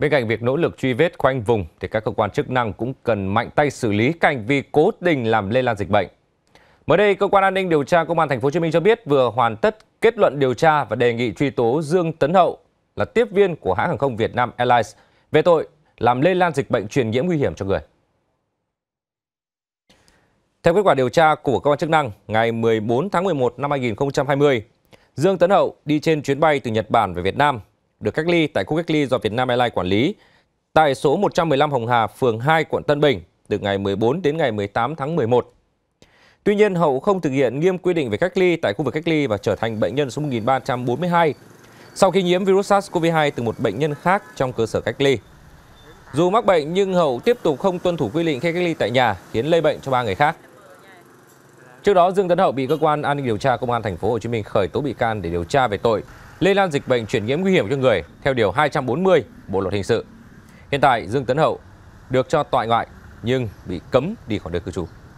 Bên cạnh việc nỗ lực truy vết khoanh vùng thì các cơ quan chức năng cũng cần mạnh tay xử lý các hành vi cố tình làm lây lan dịch bệnh. Mới đây, cơ quan an ninh điều tra công an thành phố Hồ Chí Minh cho biết vừa hoàn tất kết luận điều tra và đề nghị truy tố Dương Tấn Hậu là tiếp viên của hãng hàng không Việt Nam Airlines về tội làm lây lan dịch bệnh truyền nhiễm nguy hiểm cho người. Theo kết quả điều tra của cơ quan chức năng, ngày 14 tháng 11 năm 2020, Dương Tấn Hậu đi trên chuyến bay từ Nhật Bản về Việt Nam được cách ly tại khu cách ly do Việt Nam Airlines quản lý tại số 115 Hồng Hà, phường 2, quận Tân Bình từ ngày 14 đến ngày 18 tháng 11. Tuy nhiên, Hậu không thực hiện nghiêm quy định về cách ly tại khu vực cách ly và trở thành bệnh nhân số 1342 sau khi nhiễm virus SARS-CoV-2 từ một bệnh nhân khác trong cơ sở cách ly. Dù mắc bệnh nhưng Hậu tiếp tục không tuân thủ quy định khi cách ly tại nhà, khiến lây bệnh cho ba người khác. Trước đó, Dương Tấn Hậu bị cơ quan an ninh điều tra công an thành phố Hồ Chí Minh khởi tố bị can để điều tra về tội lây lan dịch bệnh truyền nhiễm nguy hiểm cho người theo điều 240 Bộ luật hình sự. Hiện tại, Dương Tấn Hậu được cho tại ngoại nhưng bị cấm đi khỏi nơi cư trú.